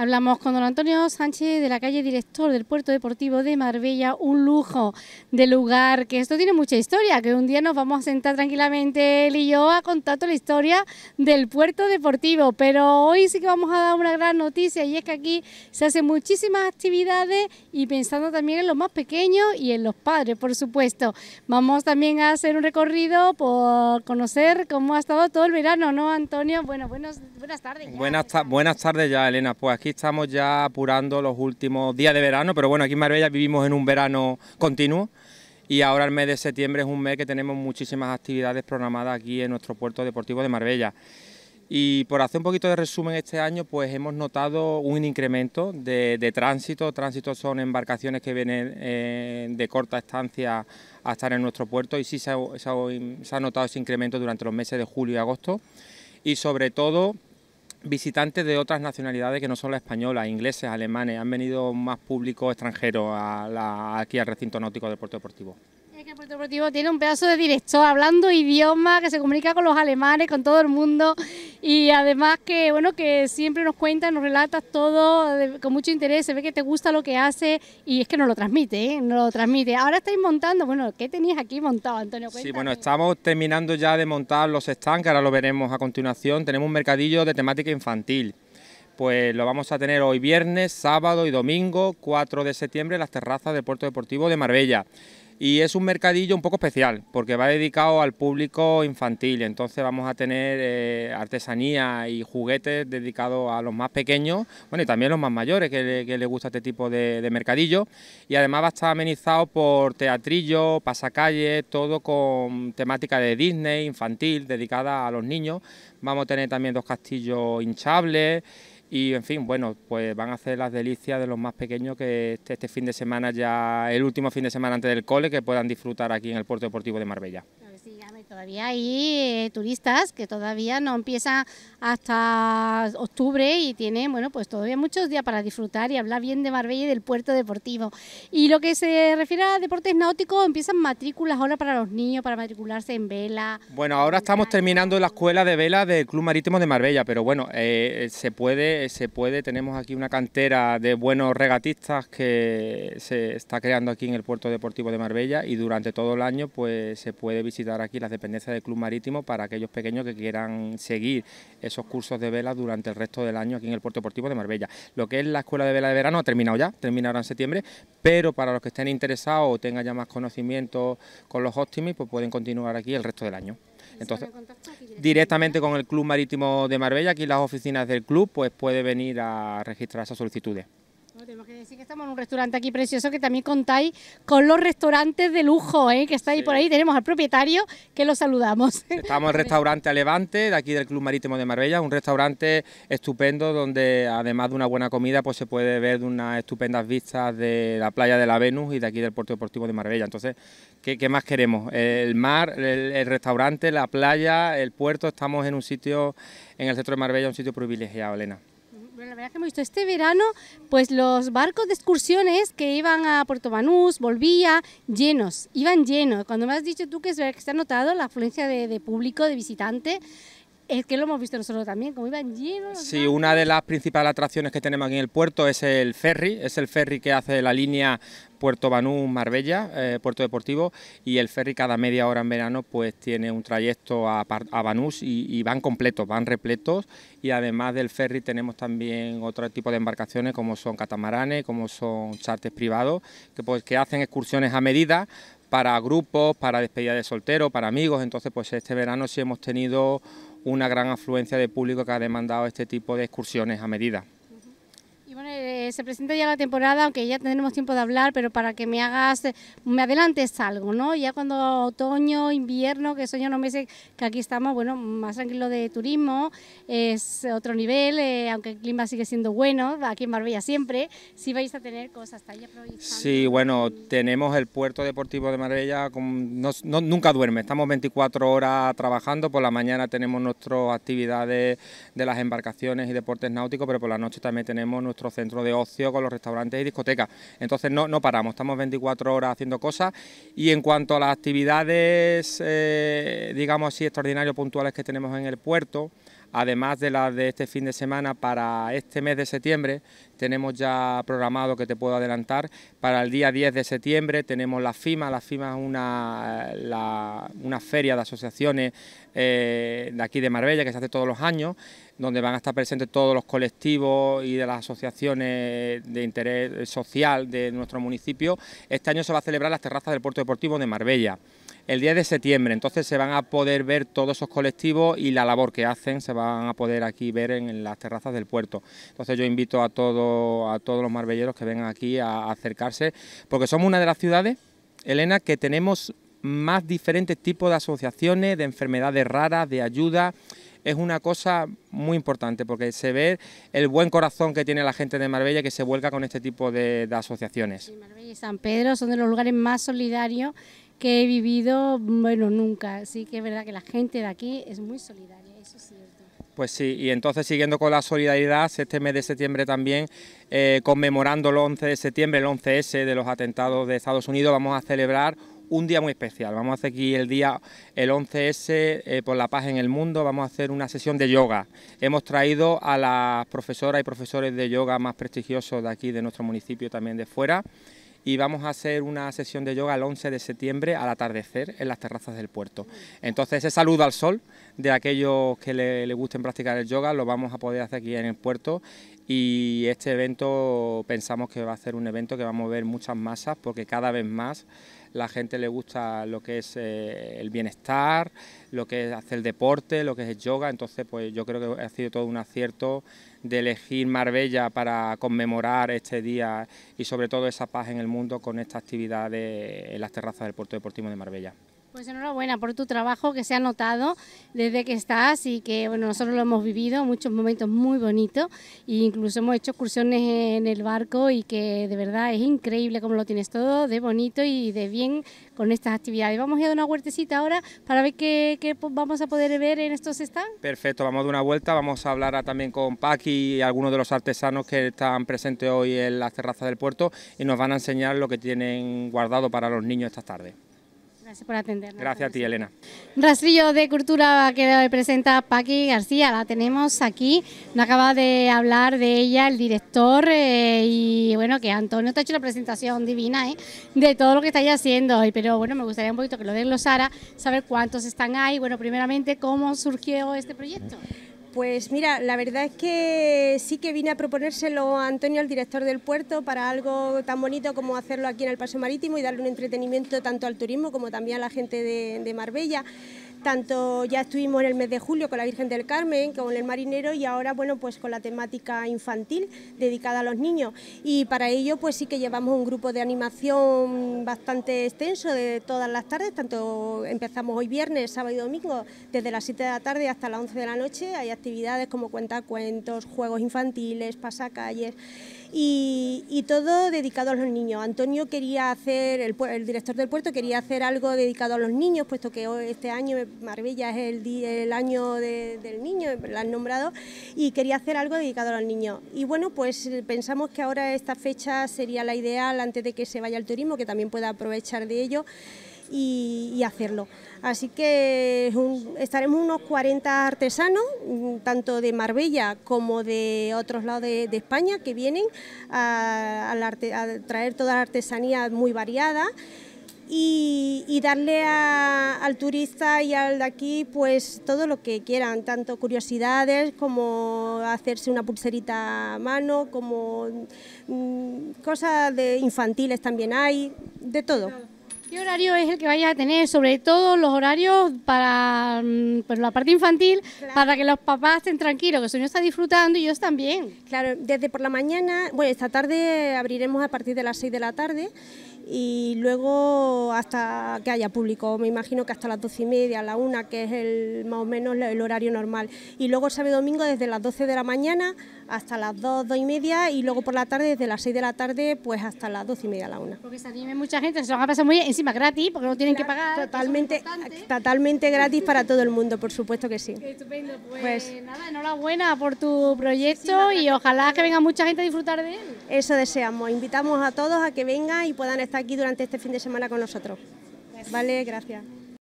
Hablamos con don Antonio Sánchez de la calle director del Puerto Deportivo de Marbella, un lujo de lugar, que esto tiene mucha historia, que un día nos vamos a sentar tranquilamente él y yo a contar toda la historia del Puerto Deportivo, pero hoy sí que vamos a dar una gran noticia y es que aquí se hacen muchísimas actividades y pensando también en los más pequeños y en los padres, por supuesto. Vamos también a hacer un recorrido por conocer cómo ha estado todo el verano, ¿no, Antonio? Bueno, buenas tardes. buenas, buenas tardes ya, Elena, pues aquí estamos ya apurando los últimos días de verano, pero bueno, aquí en Marbella vivimos en un verano continuo y ahora el mes de septiembre es un mes que tenemos muchísimas actividades programadas aquí en nuestro puerto deportivo de Marbella. Y por hacer un poquito de resumen este año, pues hemos notado un incremento de, tránsito. Tránsito son embarcaciones que vienen eh, de corta estancia a estar en nuestro puerto y sí se se ha notado ese incremento durante los meses de julio y agosto. Y sobre todo visitantes de otras nacionalidades que no son la española, ingleses, alemanes, han venido más público extranjero aquí al recinto náutico del puerto deportivo. Puerto Deportivo tiene un pedazo de director hablando idioma, que se comunica con los alemanes, con todo el mundo y además que bueno que siempre nos cuentas, nos relatas todo con mucho interés, se ve que te gusta lo que hace y es que nos lo transmite, ¿eh? nos lo transmite. Ahora estáis montando, bueno, ¿qué tenéis aquí montado, Antonio? Sí, bueno, estamos terminando ya de montar los stands, ahora lo veremos a continuación. Tenemos un mercadillo de temática infantil. Pues lo vamos a tener hoy viernes, sábado y domingo, 4 de septiembre, en las terrazas del Puerto Deportivo de Marbella. Y es un mercadillo un poco especial, porque va dedicado al público infantil, entonces vamos a tener eh, artesanía y juguetes dedicados a los más pequeños, bueno, y también los más mayores que les gusta este tipo de, de, mercadillo. Y además va a estar amenizado por teatrillo, pasacalles, todo con temática de Disney infantil, dedicada a los niños. Vamos a tener también dos castillos hinchables y en fin, bueno, pues van a hacer las delicias de los más pequeños que este, este, fin de semana ya, el último fin de semana antes del cole, que puedan disfrutar aquí en el puerto deportivo de Marbella. Todavía hay eh, turistas que todavía no empiezan hasta octubre y tienen, bueno, pues todavía muchos días para disfrutar y hablar bien de Marbella y del puerto deportivo. Y lo que se refiere a deportes náuticos, empiezan matrículas ahora para los niños, para matricularse en vela. Bueno, ahora estamos terminando la escuela de vela del Club Marítimo de Marbella, pero bueno, eh, se puede, se puede, tenemos aquí una cantera de buenos regatistas que se está creando aquí en el puerto deportivo de Marbella y durante todo el año pues se puede visitar aquí las deportes dependencia del Club Marítimo para aquellos pequeños que quieran seguir esos cursos de vela durante el resto del año aquí en el Puerto Deportivo de Marbella. Lo que es la Escuela de Vela de Verano ha terminado ya, terminará en septiembre, pero para los que estén interesados o tengan ya más conocimiento con los Optimis, pues pueden continuar aquí el resto del año. Entonces, directamente con el Club Marítimo de Marbella, aquí en las oficinas del club, pues puede venir a registrar esas solicitudes que decir que estamos en un restaurante aquí precioso que también contáis con los restaurantes de lujo, ¿eh? que estáis por ahí. Tenemos al propietario que lo saludamos. Estamos en el restaurante Alevante, de aquí del Club Marítimo de Marbella, un restaurante estupendo donde además de una buena comida pues se puede ver unas estupendas vistas de la playa de la Venus y de aquí del puerto deportivo de Marbella. Entonces, ¿qué, más queremos? El mar, el restaurante, la playa, el puerto, estamos en un sitio, en el centro de Marbella, un sitio privilegiado, Elena la verdad que hemos visto este verano, pues los barcos de excursiones que iban a Puerto volvía, llenos, iban llenos. Cuando me has dicho tú que, se ha notado la afluencia de, de público, de visitante, es que lo hemos visto nosotros también, como iban llenos. Sí, una de las principales atracciones que tenemos aquí en el puerto es el ferry, es el ferry que hace la línea Puerto Banús, Marbella, eh, Puerto Deportivo, y el ferry cada media hora en verano pues tiene un trayecto a, Banús y, van completos, van repletos, y además del ferry tenemos también otro tipo de embarcaciones como son catamaranes, como son charters privados, que, pues, que hacen excursiones a medida para grupos, para despedida de soltero, para amigos, entonces pues este verano sí hemos tenido una gran afluencia de público que ha demandado este tipo de excursiones a medida. Eh, se presenta ya la temporada, aunque ya tendremos tiempo de hablar, pero para que me hagas, me adelantes algo, ¿no? Ya cuando otoño, invierno, que son ya unos meses que aquí estamos, bueno, más tranquilo de turismo, es otro nivel, eh, aunque el clima sigue siendo bueno, aquí en Marbella siempre, ...si vais a tener cosas, estáis Sí, bueno, tenemos el puerto deportivo de Marbella, nunca duerme, estamos 24 horas trabajando, por la mañana tenemos nuestras actividades de las embarcaciones y deportes náuticos, pero por la noche también tenemos nuestro centro de ocio, con los restaurantes y discotecas. Entonces no, no paramos, estamos 24 horas haciendo cosas y en cuanto a las actividades, eh, digamos así, extraordinarias puntuales que tenemos en el puerto, además de las de este fin de semana, para este mes de septiembre tenemos ya programado, que te puedo adelantar, para el día 10 de septiembre tenemos la FIMA, la FIMA es una, una feria de asociaciones eh, de aquí de Marbella que se hace todos los años donde van a estar presentes todos los colectivos y de las asociaciones de interés social de nuestro municipio. Este año se va a celebrar las terrazas del puerto deportivo de Marbella el 10 de septiembre, entonces se van a poder ver todos esos colectivos y la labor que hacen se van a poder aquí ver en, las terrazas del puerto. Entonces yo invito a, a todos los marbelleros que vengan aquí a, a acercarse, porque somos una de las ciudades, Elena, que tenemos más diferentes tipos de asociaciones, de enfermedades raras, de ayuda, es una cosa muy importante porque se ve el buen corazón que tiene la gente de Marbella que se vuelca con este tipo de, asociaciones. Marbella y San Pedro son de los lugares más solidarios que he vivido, bueno, nunca. Así que es verdad que la gente de aquí es muy solidaria, eso es cierto. Pues sí, y entonces siguiendo con la solidaridad, este mes de septiembre también, eh, conmemorando el 11 de septiembre, el 11S de los atentados de Estados Unidos, vamos a celebrar un día muy especial. Vamos a hacer aquí el día, el 11S, eh, por la paz en el mundo, vamos a hacer una sesión de yoga. Hemos traído a las profesoras y profesores de yoga más prestigiosos de aquí, de nuestro municipio, también de fuera. Y vamos a hacer una sesión de yoga el 11 de septiembre al atardecer en las terrazas del puerto. Entonces, ese saludo al sol de aquellos que le, le gusten practicar el yoga lo vamos a poder hacer aquí en el puerto y este evento pensamos que va a ser un evento que va a mover muchas masas porque cada vez más la gente le gusta lo que es eh, el bienestar, lo que es hacer el deporte, lo que es el yoga, entonces pues yo creo que ha sido todo un acierto de elegir Marbella para conmemorar este día y sobre todo esa paz en el mundo con esta actividad en las terrazas del puerto deportivo de Marbella. Pues enhorabuena por tu trabajo que se ha notado desde que estás y que bueno nosotros lo hemos vivido, muchos momentos muy bonitos e incluso hemos hecho excursiones en el barco y que de verdad es increíble cómo lo tienes todo de bonito y de bien con estas actividades. Vamos a ir a una huertecita ahora para ver qué, vamos a poder ver en estos stands. Perfecto, vamos a dar una vuelta, vamos a hablar también con Pac y algunos de los artesanos que están presentes hoy en las terrazas del puerto y nos van a enseñar lo que tienen guardado para los niños esta tarde. Gracias por atendernos. Gracias a ti, Elena. Rastrillo de Cultura que presenta Paqui García, la tenemos aquí. Nos acaba de hablar de ella el director eh, y bueno, que Antonio te ha hecho una presentación divina eh, de todo lo que estáis haciendo. Pero bueno, me gustaría un poquito que lo desglosara, saber cuántos están ahí. Bueno, primeramente, ¿cómo surgió este proyecto? Pues mira, la verdad es que sí que vine a proponérselo a Antonio, al director del puerto, para algo tan bonito como hacerlo aquí en el Paso Marítimo y darle un entretenimiento tanto al turismo como también a la gente de, de Marbella. Tanto ya estuvimos en el mes de julio con la Virgen del Carmen, con el marinero y ahora bueno pues con la temática infantil dedicada a los niños. Y para ello pues sí que llevamos un grupo de animación bastante extenso de todas las tardes, tanto empezamos hoy viernes, sábado y domingo, desde las 7 de la tarde hasta las 11 de la noche. Hay actividades como cuentacuentos, juegos infantiles, pasacalles y, todo dedicado a los niños. Antonio quería hacer, el, director del puerto quería hacer algo dedicado a los niños, puesto que este año Marbella es el, año del niño, lo han nombrado, y quería hacer algo dedicado a los niños. Y bueno, pues pensamos que ahora esta fecha sería la ideal antes de que se vaya el turismo, que también pueda aprovechar de ello y, hacerlo. Así que estaremos unos 40 artesanos, mm, tanto de Marbella como de otros lados de, España, que vienen a, traer toda la artesanía muy variada... Y, darle al turista y al de aquí pues todo lo que quieran, tanto curiosidades como hacerse una pulserita a mano, como mm, cosas de infantiles también hay, de todo. ¿Qué horario es el que vaya a tener? Sobre todo los horarios para mm, pues, la parte infantil, para que los papás estén tranquilos, que su niño está disfrutando y ellos también. Claro, desde por la mañana, bueno, esta tarde abriremos a partir de las 6 de la tarde y luego hasta que haya público, me imagino que hasta las 12 y media, la una, que es el, más o menos el horario normal. Y luego el sábado y domingo desde las 12 de la mañana hasta las 2, 2 y media y luego por la tarde desde las 6 de la tarde pues hasta las 12 y media a la una Porque se animen mucha gente, se van a pasar muy bien, encima gratis porque no tienen que pagar. Totalmente, totalmente gratis para todo el mundo, por supuesto que sí. Qué estupendo, pues, pues, nada, enhorabuena por tu proyecto y ojalá que venga mucha gente a disfrutar de él. Eso deseamos, invitamos a todos a que vengan y puedan estar aquí durante este fin de semana con nosotros. Pues vale, gracias.